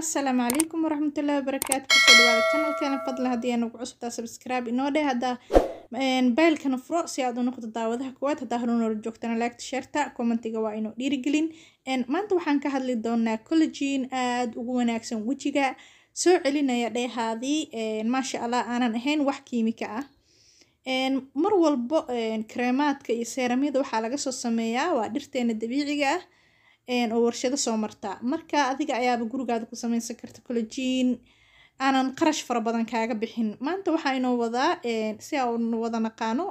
asalaamu calaykum waraxmatullaahi wabarakaatu kusoo dhawaada janalkeena fadla haddii anugu cusubtaa sabskrib inoo dheh haddaa beelkana furo si aad u noqdo daawadaha koowaad haddaa haruunoola joogtana laagta sheerta commentiga waa inuu dhiirigelin maanta waxaan ka hadli doonaa collegiin aad ugu wanaagsan wejiga soo celinaya dheehaadii maasha allah aanan ahayn wax kiimika ah mar walbo kareemaadka iyo seeramyada waxaa laga soo sameeyaa waa dhirteena dabiiciga ah oo warshado soo marta marka adiga ayaaba gurigaada ku sameysan karta collejiin aanan qarash fara badan kaaga bixin maanta waxaa inoo wadaa si aan wada naqaano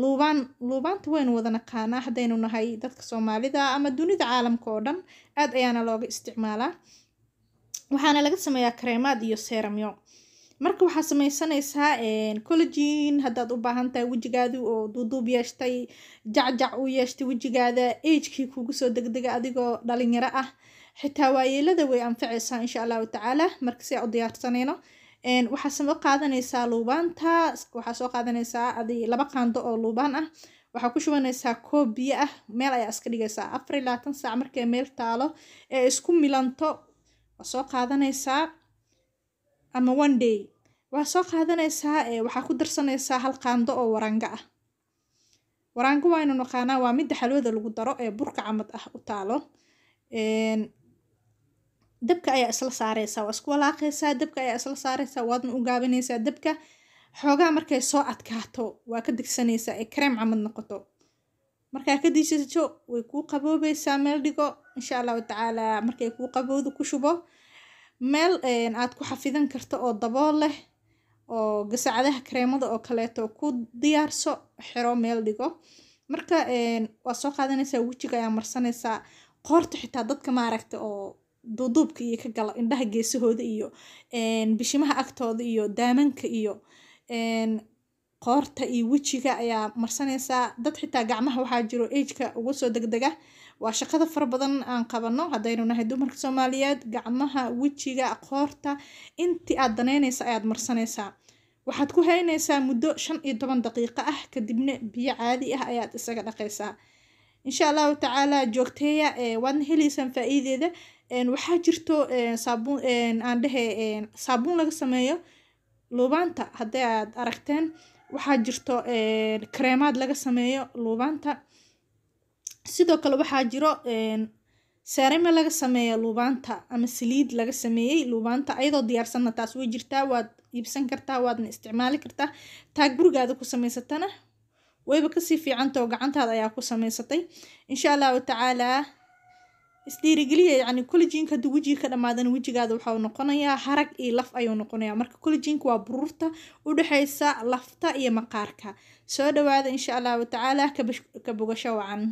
luubaan luubaanta waynu wada naqaanaa haddaynu nahay dadka soomaalida ama dunida caalamka oo dhan aad ayaana looga isticmaalaa waxaana laga sameeyaa kareemaad iyo seramyo marka waxaa samaysanaysaa collegin haddaad u baahan tahay oo duuduub yeeshtay jacjac u yeeshtay wejigaada agekii kugu soo degdega adigoo dhalinyaro ah xitaa waayeelada way anficaysaa insha allahu tacaala marka si a u diyaarsanayno waxaa soo qaadanaysaa luubaanta waxaa soo qaadanaysaa adi laba qaando oo luubaan ah waxaa ku shubanaysaa koob biyo ah meel ayaa iska dhigaysaa afar iyo labaatan saac markay meel taalo ee isku milanto waa soo qaadanaysaa ama one day waa soo qaadanaysaa waxaa ku darsanaysaa hal qaando oo waranga ah waraango waaynu naqaanaa waa midda xalwada lagu daro ee burka camad ah u taalo dabka ayaa isla saareysaa waa isku walaaqaysaa dabka ayaa isla saareysaa waadna u gaabinaysaa dabka xoogaa markay soo adkaato waa ka degsanaysaa ee kareem camad noqoto markaa ka way kuu qaboobaysaa meel dhigo insha allahu tacaala markay kuu qabowda ku shubo meel aad ku xafidan karto oo dabool leh oo gasacadaha kareemada oo kaleeto ku diyaarso xiro meel dhigo marka eh, waa soo qaadanaysaa wejiga ayaa marsanaysaa qoorta xitaa dadka maaragta oo duuduubka iyo ka galo indhaha geesahooda iyo eh, bishimaha agtooda iyo daamanka iyo eh, qoorta iyo wejiga ayaa marsanaysaa dad xitaa gacmaha waxaa jiro ageka uga soo degdega waa shaqada fara badan aan qabano haddaynu nahay dumarka soomaaliyeed gacmaha wejiga qoorta intii aad danaynaysa ayaad marsanaysaa waxaad ku haynaysaa muddo shan iyo toban daqiiqo ah kadibna biyo caadi ah ayaad isaga dhaqaysaa insha allahu tacaala joogteeya waadna helaysaan faaiideeda waxaa jirto saabun aan dhehe saabuun laga sameeyo luubaanta haddii aad aragteen waxaa jirto kareemaad laga sameeyo luubaanta sidoo kale waxaa jiro seerema laga sameeya luubaanta ama saliid laga sameeyey luubaanta ayadoo diyaarsanna taas way jirtaa waad iibsan kartaa waadna isticmaali kartaa taa gurigaada ku samaysatana wayba kasii fiicanta gacantaada ayaa ku samaysatay insha allahu tacaalaa isdhiirigeliya yacni collegiinka haddii wejiga ka dhamaadana wejigaada waxau noqonayaa harag iyo laf ayuu noqonayaa marka collegiinka waa buruurta u dhexaysa lafta iyo maqaarka soo dhawaada insha allahu tacaala ka wacan